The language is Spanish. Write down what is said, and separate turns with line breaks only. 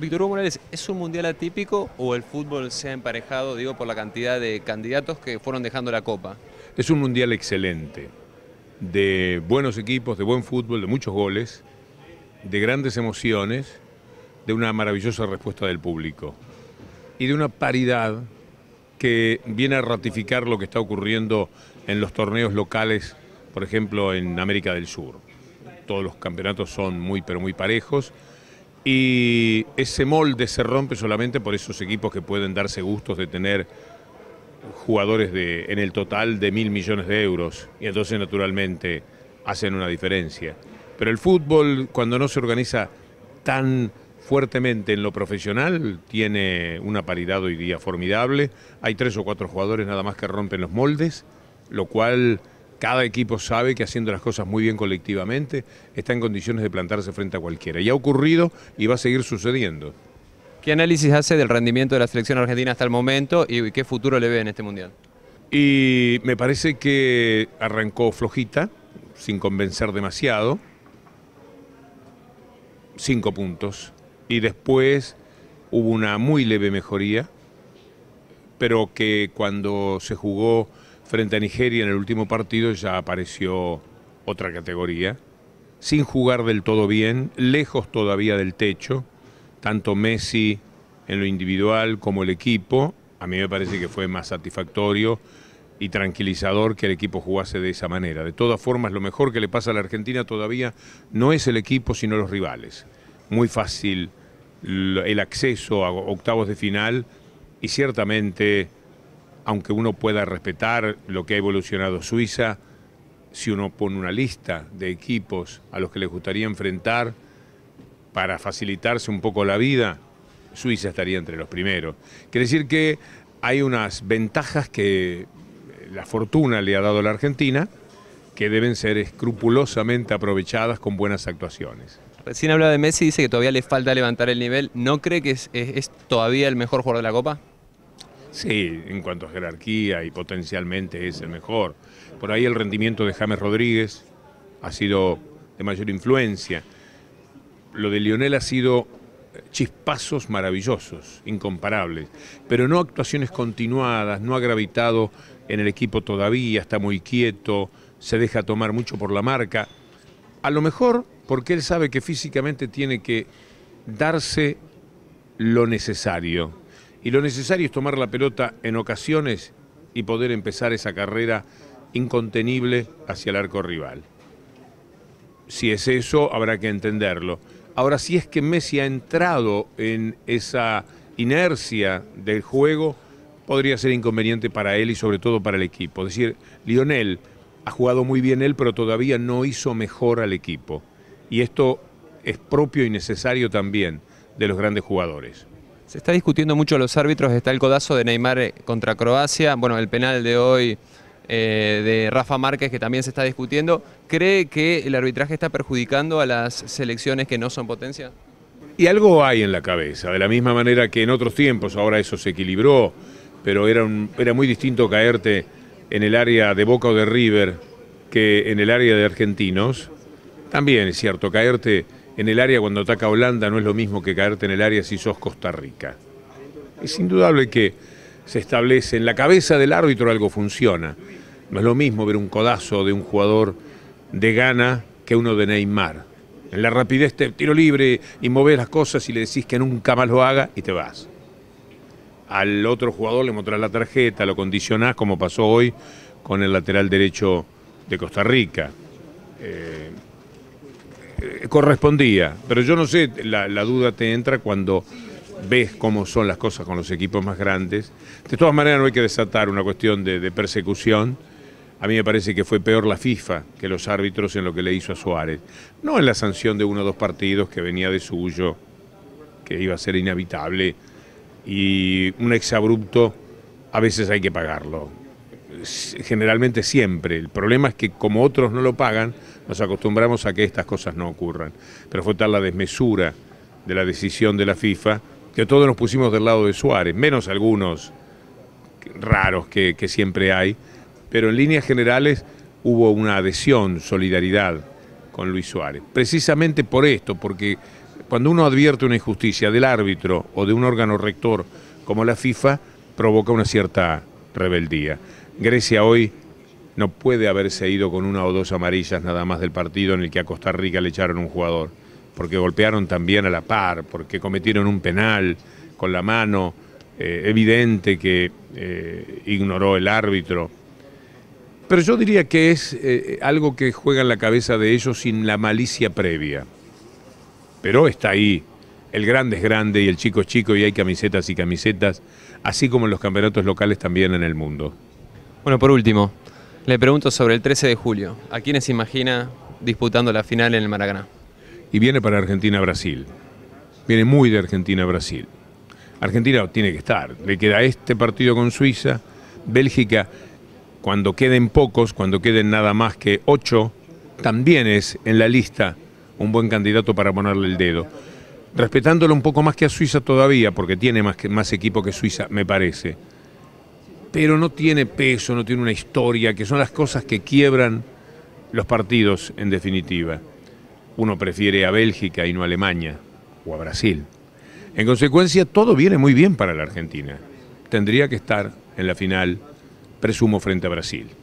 Víctor Hugo Morales, ¿es un mundial atípico o el fútbol se ha emparejado, digo, por la cantidad de candidatos que fueron dejando la copa? Es un mundial excelente, de buenos equipos, de buen fútbol, de muchos goles, de grandes emociones, de una maravillosa respuesta del público y de una paridad que viene a ratificar lo que está ocurriendo en los torneos locales, por ejemplo, en América del Sur. Todos los campeonatos son muy, pero muy parejos y ese molde se rompe solamente por esos equipos que pueden darse gustos de tener jugadores de, en el total de mil millones de euros. Y entonces, naturalmente, hacen una diferencia. Pero el fútbol, cuando no se organiza tan fuertemente en lo profesional, tiene una paridad hoy día formidable. Hay tres o cuatro jugadores nada más que rompen los moldes, lo cual cada equipo sabe que haciendo las cosas muy bien colectivamente está en condiciones de plantarse frente a cualquiera. Y ha ocurrido y va a seguir sucediendo. ¿Qué análisis hace del rendimiento de la selección argentina hasta el momento y qué futuro le ve en este Mundial? Y me parece que arrancó flojita, sin convencer demasiado. Cinco puntos. Y después hubo una muy leve mejoría, pero que cuando se jugó Frente a Nigeria en el último partido ya apareció otra categoría, sin jugar del todo bien, lejos todavía del techo, tanto Messi en lo individual como el equipo, a mí me parece que fue más satisfactorio y tranquilizador que el equipo jugase de esa manera. De todas formas, lo mejor que le pasa a la Argentina todavía no es el equipo, sino los rivales. Muy fácil el acceso a octavos de final y ciertamente aunque uno pueda respetar lo que ha evolucionado Suiza, si uno pone una lista de equipos a los que les gustaría enfrentar para facilitarse un poco la vida, Suiza estaría entre los primeros. Quiere decir que hay unas ventajas que la fortuna le ha dado a la Argentina que deben ser escrupulosamente aprovechadas con buenas actuaciones. Recién hablaba de Messi, dice que todavía le falta levantar el nivel. ¿No cree que es todavía el mejor jugador de la Copa? Sí, en cuanto a jerarquía y potencialmente es el mejor. Por ahí el rendimiento de James Rodríguez ha sido de mayor influencia. Lo de Lionel ha sido chispazos maravillosos, incomparables, pero no actuaciones continuadas, no ha gravitado en el equipo todavía, está muy quieto, se deja tomar mucho por la marca. A lo mejor porque él sabe que físicamente tiene que darse lo necesario, y lo necesario es tomar la pelota en ocasiones y poder empezar esa carrera incontenible hacia el arco rival. Si es eso, habrá que entenderlo. Ahora, si es que Messi ha entrado en esa inercia del juego, podría ser inconveniente para él y sobre todo para el equipo. Es decir, Lionel ha jugado muy bien él, pero todavía no hizo mejor al equipo. Y esto es propio y necesario también de los grandes jugadores. Se está discutiendo mucho los árbitros, está el codazo de Neymar eh, contra Croacia, bueno, el penal de hoy eh, de Rafa Márquez que también se está discutiendo. ¿Cree que el arbitraje está perjudicando a las selecciones que no son potencia? Y algo hay en la cabeza, de la misma manera que en otros tiempos, ahora eso se equilibró, pero era, era muy distinto caerte en el área de Boca o de River que en el área de Argentinos. También es cierto, caerte en el área cuando ataca Holanda no es lo mismo que caerte en el área si sos Costa Rica. Es indudable que se establece en la cabeza del árbitro algo funciona. No es lo mismo ver un codazo de un jugador de gana que uno de Neymar. En la rapidez te tiro libre y mover las cosas y le decís que nunca más lo haga y te vas. Al otro jugador le mostrás la tarjeta, lo condicionás como pasó hoy con el lateral derecho de Costa Rica. Eh, eh, correspondía, pero yo no sé, la, duda te entra cuando ves cómo son las cosas con los equipos más grandes. De todas maneras no hay que desatar una cuestión de, de, persecución. A mí me parece que fue peor la FIFA que los árbitros en lo que le hizo a Suárez. No en la sanción de uno o dos partidos que venía de suyo, que iba a ser inhabitable. Y un exabrupto a veces hay que pagarlo generalmente siempre. El problema es que como otros no lo pagan, nos acostumbramos a que estas cosas no ocurran. Pero fue tal la desmesura de la decisión de la FIFA que todos nos pusimos del lado de Suárez, menos algunos raros que, siempre hay, pero en líneas generales hubo una adhesión, solidaridad con Luis Suárez. Precisamente por esto, porque cuando uno advierte una injusticia del árbitro o de un órgano rector como la FIFA, provoca una cierta rebeldía. Grecia hoy no puede haberse ido con una o dos amarillas nada más del partido en el que a Costa Rica le echaron un jugador, porque golpearon también a la par, porque cometieron un penal con la mano, eh, evidente que eh, ignoró el árbitro. Pero yo diría que es eh, algo que juega en la cabeza de ellos sin la malicia previa. Pero está ahí. El grande es grande y el chico es chico y hay camisetas y camisetas, así como en los campeonatos locales también en el mundo. Bueno, por último, le pregunto sobre el 13 de julio. ¿A quién se imagina disputando la final en el Maracaná? Y viene para Argentina-Brasil. Viene muy de Argentina-Brasil. Argentina tiene que estar. Le queda este partido con Suiza. Bélgica, cuando queden pocos, cuando queden nada más que ocho, también es en la lista un buen candidato para ponerle el dedo. Respetándolo un poco más que a Suiza todavía, porque tiene más, más equipo que Suiza, me parece pero no tiene peso, no tiene una historia, que son las cosas que quiebran los partidos en definitiva. Uno prefiere a Bélgica y no a Alemania o a Brasil. En consecuencia, todo viene muy bien para la Argentina. Tendría que estar en la final, presumo, frente a Brasil.